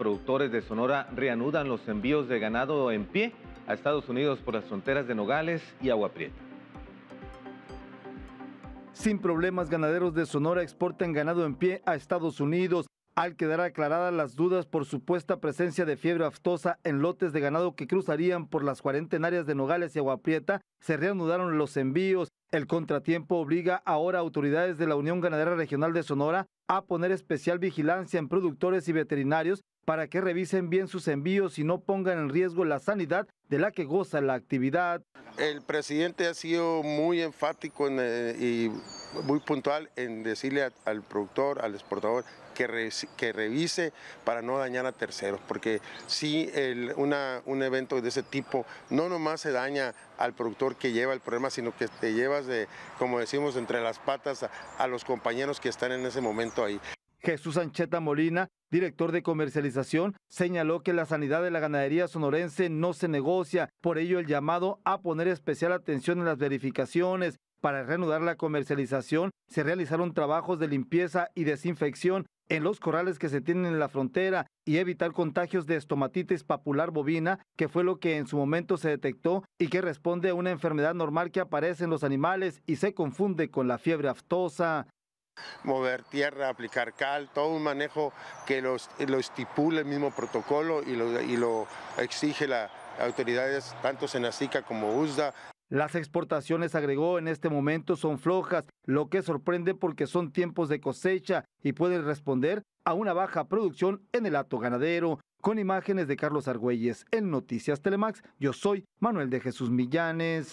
productores de Sonora reanudan los envíos de ganado en pie a Estados Unidos por las fronteras de Nogales y Agua Sin problemas, ganaderos de Sonora exportan ganado en pie a Estados Unidos, al quedar aclaradas las dudas por supuesta presencia de fiebre aftosa en lotes de ganado que cruzarían por las cuarentenarias de Nogales y Agua se reanudaron los envíos. El contratiempo obliga ahora autoridades de la Unión Ganadera Regional de Sonora a poner especial vigilancia en productores y veterinarios para que revisen bien sus envíos y no pongan en riesgo la sanidad de la que goza la actividad. El presidente ha sido muy enfático eh, y muy puntual en decirle al productor, al exportador, que, revise para no dañar a terceros, porque si un evento de ese tipo no nomás se daña al productor que lleva el problema, sino que te llevas, como decimos, entre las patas a los compañeros que están en ese momento ahí. Jesús Ancheta Molina, director de comercialización, señaló que la sanidad de la ganadería sonorense no se negocia, por ello el llamado a poner especial atención en las verificaciones. Para reanudar la comercialización se realizaron trabajos de limpieza y desinfección en los corrales que se tienen en la frontera y evitar contagios de estomatitis papular bovina, que fue lo que en su momento se detectó y que responde a una enfermedad normal que aparece en los animales y se confunde con la fiebre aftosa mover tierra, aplicar cal, todo un manejo que lo estipula el mismo protocolo y lo, exige las autoridades tanto Senacica como USDA. Las exportaciones, agregó, en este momento son flojas, lo que sorprende porque son tiempos de cosecha y pueden responder a una baja producción en el acto ganadero. Con imágenes de Carlos Argüelles en Noticias Telemax, yo soy Manuel de Jesús Millanes.